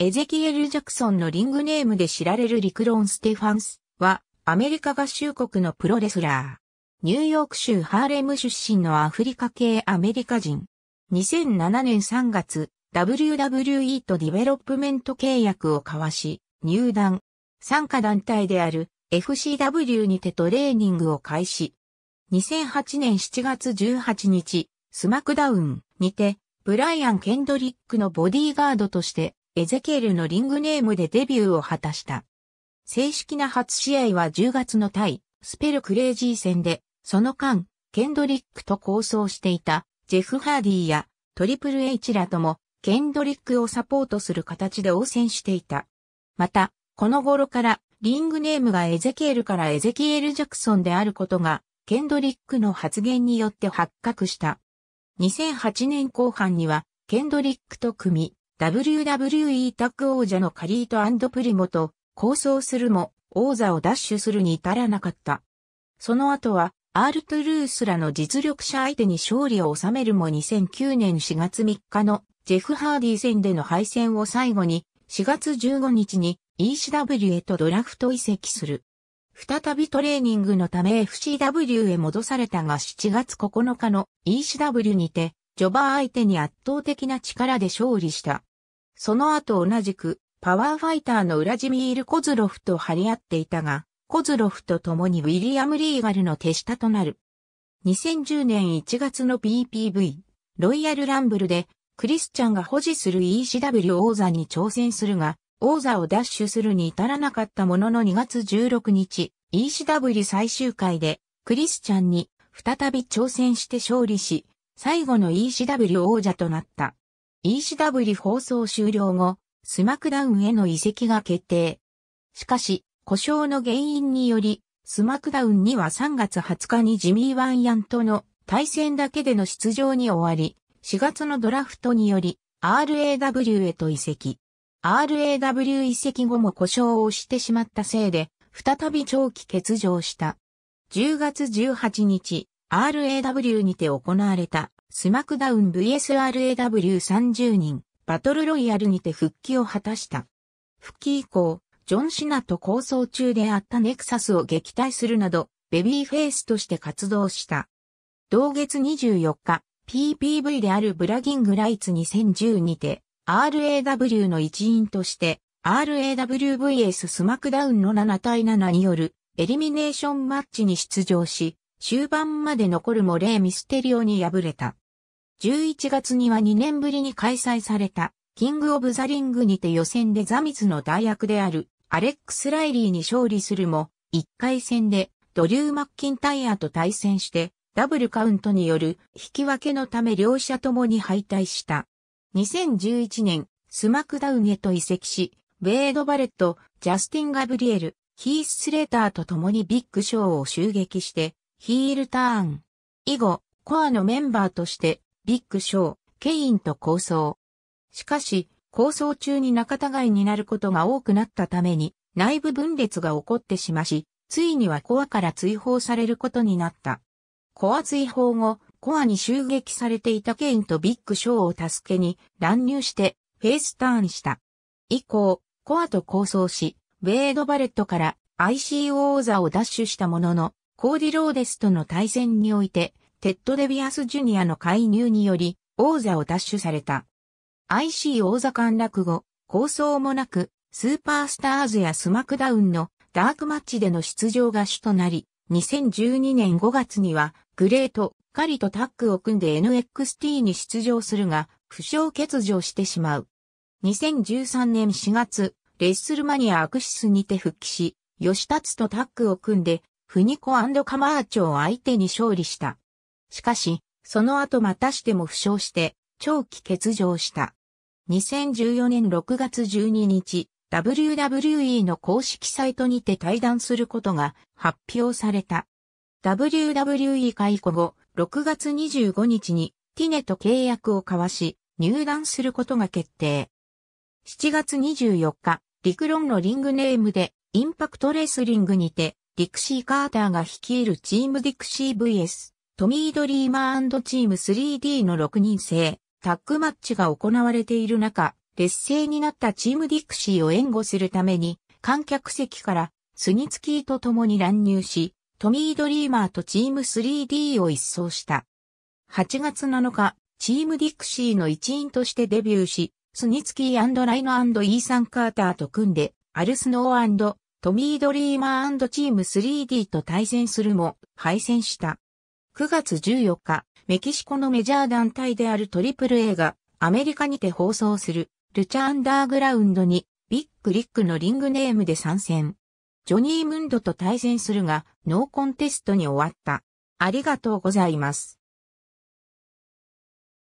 エゼキエル・ジャクソンのリングネームで知られるリクロン・ステファンスは、アメリカ合衆国のプロレスラー。ニューヨーク州ハーレム出身のアフリカ系アメリカ人。2007年3月、WWE とディベロップメント契約を交わし、入団。参加団体である FCW にてトレーニングを開始。2008年7月18日、スマクダウンにて、ブライアン・ケンドリックのボディーガードとしてエゼケールのリングネームでデビューを果たした。正式な初試合は10月の対、スペルクレイジー戦で、その間、ケンドリックと構想していた、ジェフ・ハーディーや、トリプル H らとも、ケンドリックをサポートする形で応戦していた。また、この頃から、リングネームがエゼケールからエゼキエル・ジャクソンであることが、ケンドリックの発言によって発覚した。2008年後半には、ケンドリックと組み、WWE タッグ王者のカリートプリモと構想するも王座を奪取するに至らなかった。その後は、アールトゥルースらの実力者相手に勝利を収めるも2009年4月3日のジェフ・ハーディ戦での敗戦を最後に4月15日に ECW へとドラフト移籍する。再びトレーニングのため FCW へ戻されたが7月9日の ECW にてジョバー相手に圧倒的な力で勝利した。その後同じく、パワーファイターのウラジミール・コズロフと張り合っていたが、コズロフと共にウィリアム・リーガルの手下となる。2010年1月の p p v ロイヤル・ランブルで、クリスチャンが保持する ECW 王座に挑戦するが、王座を奪取するに至らなかったものの2月16日、ECW 最終回で、クリスチャンに再び挑戦して勝利し、最後の ECW 王者となった。ECW 放送終了後、スマクダウンへの移籍が決定。しかし、故障の原因により、スマクダウンには3月20日にジミー・ワンヤンとの対戦だけでの出場に終わり、4月のドラフトにより、RAW へと移籍。RAW 移籍後も故障をしてしまったせいで、再び長期欠場した。10月18日、RAW にて行われたスマクダウン VSRAW30 人バトルロイヤルにて復帰を果たした。復帰以降、ジョン・シナと構想中であったネクサスを撃退するなど、ベビーフェイスとして活動した。同月24日、PPV であるブラギングライツ2010にて、RAW の一員として、RAWVS スマクダウンの7対7によるエリミネーションマッチに出場し、終盤まで残るもレイ・ミステリオに敗れた。11月には2年ぶりに開催された、キング・オブ・ザ・リングにて予選でザミズの代役である、アレックス・ライリーに勝利するも、1回戦で、ドリュー・マッキンタイヤと対戦して、ダブルカウントによる引き分けのため両者ともに敗退した。2011年、スマクダウンへと移籍し、ウェイド・バレット、ジャスティン・ガブリエル、ヒース・スレーターと共にビッグショーを襲撃して、ヒールターン。以後、コアのメンバーとして、ビッグショー、ケインと構想。しかし、構想中に仲違いになることが多くなったために、内部分裂が起こってしまし、ついにはコアから追放されることになった。コア追放後、コアに襲撃されていたケインとビッグショーを助けに乱入してフェイスターンした。以降、コアと構想し、ウェイド・バレットから ICO 座を奪取したものの、コーディローデスとの対戦において、テッド・デビアス・ジュニアの介入により、王座を奪取された。IC 王座陥落後、構想もなく、スーパースターズやスマクダウンのダークマッチでの出場が主となり、2012年5月には、グレート、カリとタッグを組んで NXT に出場するが、負傷欠場してしまう。2013年4月、レッスルマニアアクシスにて復帰し、吉達とタッグを組んでフニコカマーチョを相手に勝利した。しかし、その後またしても負傷して、長期欠場した。2014年6月12日、WWE の公式サイトにて対談することが発表された。WWE 解雇後、6月25日にティネと契約を交わし、入団することが決定。7月24日、陸論のリングネームでインパクトレスリングにてディクシー・カーターが率いるチームディクシー VS、トミー・ドリーマーチーム 3D の6人制、タッグマッチが行われている中、劣勢になったチームディクシーを援護するために、観客席からスニツキーと共に乱入し、トミー・ドリーマーとチーム 3D を一掃した。8月7日、チームディクシーの一員としてデビューし、スニツキーライノイーサン・カーターと組んで、アルスノートミー・ドリーマーチーム 3D と対戦するも敗戦した。9月14日、メキシコのメジャー団体である AAA がアメリカにて放送するルチャアンダーグラウンドにビッグリックのリングネームで参戦。ジョニー・ムンドと対戦するがノーコンテストに終わった。ありがとうございます。